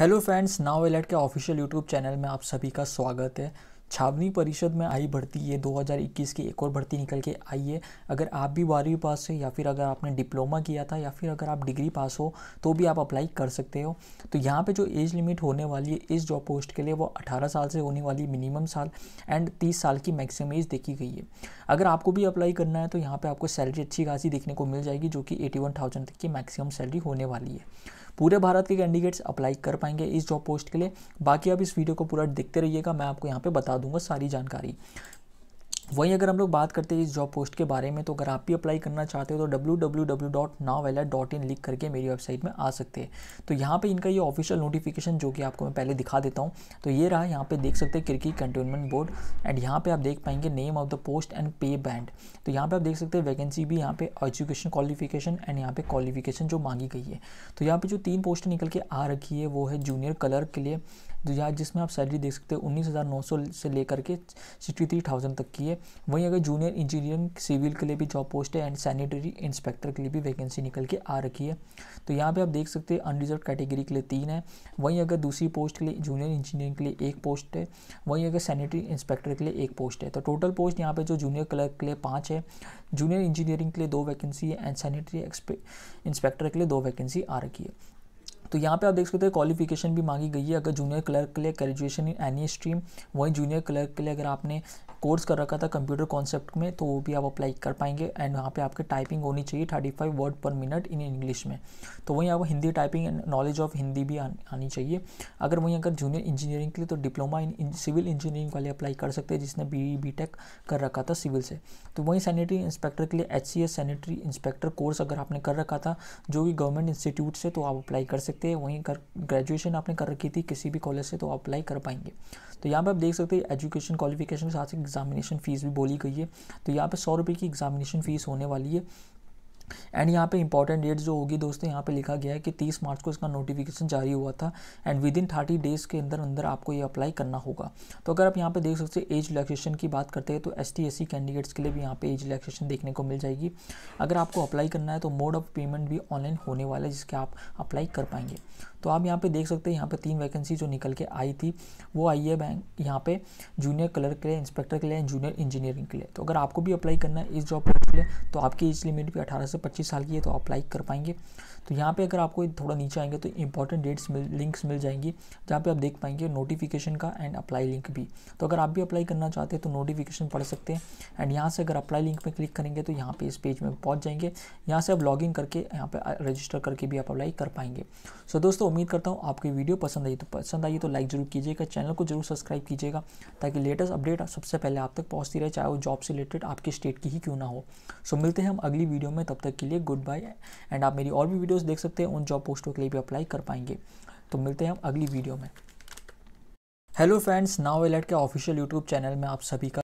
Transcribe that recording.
hello friends नाव एलेट के ऑफिशियल यूट्यूब चैनल में आप सभी का स्वागत है छावनी परिषद में आई भर्ती ये 2021 की एक और भर्ती निकल के आई है अगर आप भी बारहवीं पास हो या फिर अगर आपने डिप्लोमा किया था या फिर अगर आप डिग्री पास हो तो भी आप अप्लाई कर सकते हो तो यहाँ पे जो एज लिमिट होने वाली है इस जॉब पोस्ट के लिए वो 18 साल से होने वाली मिनिमम साल एंड 30 साल की मैक्सिमम एज देखी गई है अगर आपको भी अप्लाई करना है तो यहाँ पर आपको सैलरी अच्छी खासी देखने को मिल जाएगी जो कि एटी तक की मैक्सिमम सैलरी होने वाली है पूरे भारत के कैंडिडेट्स अप्लाई कर पाएंगे इस जॉब पोस्ट के लिए बाकी आप इस वीडियो को पूरा देखते रहिएगा मैं आपको यहाँ पर बता दूंगा सारी जानकारी वहीं अगर हम लोग बात करते हैं इस जॉब पोस्ट के बारे में तो अगर आप भी अप्लाई करना चाहते हो तो W W W dot dot dot in लिख करके मेरी वेबसाइट में आ सकते हैं तो यहाँ पे इनका ये ऑफिशियल नोटिफिकेशन जो कि आपको मैं पहले दिखा देता हूँ तो ये रहा यहाँ पे देख सकते हैं किरकी कंटेनमेंट बोर्ड एंड यहाँ पर आप देख पाएंगे name of the post and pay band तो यहाँ पर आप देख सकते हैं वैकेंसी भी यहाँ पे एजुकेशन क्वालिफिकेशन एंड यहाँ पे क्वालिफिकेशन जो मांगी गई है तो यहाँ पर जो तीन पोस्ट निकल के आ रखी है वो है जूनियर कलर के लिए यहाँ जिसमें आप सैलरी देख सकते हो उन्नीस हज़ार नौ सौ से लेकर के सिक्सटी थ्री थाउजेंड तक की है वहीं अगर जूनियर इंजीनियरिंग सिविल के लिए भी जॉब पोस्ट है एंड सैनिटरी इंस्पेक्टर के लिए भी वैकेंसी निकल के आ रखी है तो यहाँ पर आप देख सकते हैं अनरिजर्व कैटेगरी के लिए तीन है वहीं अगर दूसरी पोस्ट के लिए जूनियर इंजीनियरिंग के लिए एक पोस्ट है वहीं अगर सैनिटरी इंस्पेक्टर के लिए एक पोस्ट है तो टोटल पोस्ट यहाँ पर जो जूनियर क्लर्क के लिए पाँच है जूनियर इंजीनियरिंग के लिए दो वैकेंसी है एंड सैनिटरी इंस्पेक्टर के लिए दो वैकेंसी आ रखी है तो यहाँ पे आप देख सकते हो क्वालिफिकेशन भी मांगी गई है अगर जूनियर क्लर्क के लिए ग्रेजुएशन इन एनी स्ट्रीम वहीं जूनियर क्लर्क के लिए अगर आपने कोर्स कर रखा था कंप्यूटर कॉन्सेप्ट में तो वो भी आप अप्लाई कर पाएंगे एंड वहाँ पे आपके टाइपिंग होनी चाहिए thirty five word per minute in English में तो वहीं आपको Hindi typing and knowledge of Hindi भी आनी चाहिए अगर वहीं अगर जूनियर इंजीनियरिंग के लिए तो डिप्लोमा इन सिविल इंजीनियरिंग वाले अप्लाई कर सकते हैं जिसने बी बी टेक कर रखा था सिविल से तो वहीं सैनिटरी इंस्पेक्टर के लिए H C S sanitary inspector course अगर आपने कर रखा था जो भी गवर्नमेंट इंस्टीट्यूट से तो आप अप्लाई कर सकते हैं वहीं कर ग्रेजुएशन आपने कर रखी थी किसी भी कॉलेज से तो आप अप्लाई कर पाएंगे तो यहाँ पर आप देख सकते हैं एजुकेशन क्वालिफिकेशन के साथ एग्ज़ामिनेशन फ़ीस भी बोली गई है तो यहाँ पे सौ रुपये की एग्ज़ामिनेशन फ़ीस होने वाली है एंड यहाँ पे इंपॉर्टेंट डेट जो होगी दोस्तों यहाँ पे लिखा गया है कि 30 मार्च को इसका नोटिफिकेशन जारी हुआ था and within thirty days के अंदर अंदर आपको ये अप्लाई करना होगा तो अगर आप यहाँ पे देख सकते हैं एज रिलैक्सेशन की बात करते हैं तो एस टी कैंडिडेट्स के लिए भी यहाँ पे एज रिलैक्सेशन देखने को मिल जाएगी अगर आपको अप्लाई करना है तो मोड ऑफ पेमेंट भी ऑनलाइन होने वाला है जिसके आप अप्लाई कर पाएंगे तो आप यहाँ पे देख सकते हैं यहाँ पे तीन वैकेंसी जो निकल के आई थी वो आई है बैंक यहाँ पे जूनियर कलर के लिए इंस्पेक्टर के लिए जूनियर इंजीनियरिंग के लिए तो अगर आपको भी अप्लाई करना है इस जॉब के लिए तो आपकी एज लिमिट भी अठारह से पच्चीस साल की है तो आप अप्लाई कर पाएंगे तो यहाँ पे अगर आपको थोड़ा नीचे आएंगे तो इंपॉर्टेंट डेट्स मिल लिंक्स मिल जाएंगी जहाँ पे आप देख पाएंगे नोटिफिकेशन का एंड अप्लाई लिंक भी तो अगर आप भी अप्लाई करना चाहते हैं तो नोटिफिकेशन पढ़ सकते हैं एंड यहाँ से अगर अप्लाई लिंक में क्लिक करेंगे तो यहाँ पर पे इस पेज में पहुँच जाएंगे यहाँ से आप लॉगिन करके यहाँ पर रजिस्टर करके भी आप अप्लाई कर पाएंगे सो so, दोस्तों उम्मीद करता हूँ आपकी वीडियो पसंद आई तो पसंद आई तो लाइक जरूर कीजिएगा चैनल को जरूर सब्सक्राइब कीजिएगा ताकि लेटेस्ट अपडेट सबसे पहले आप तक पहुँचती रहे चाहे वो जॉब से रिलेटेड आपके स्टेट की ही क्यों ना हो सो मिलते हैं हम अगली वीडियो में तब तक तक के लिए गुड बाय एंड आप मेरी और भी वीडियोज़ देख सकते हैं उन जॉब पोस्टों के लिए भी अप्लाई कर पाएंगे तो मिलते हैं हम अगली वीडियो में हेलो फ्रेंड्स नाउ एलेट के ऑफिशियल यूट्यूब चैनल में आप सभी का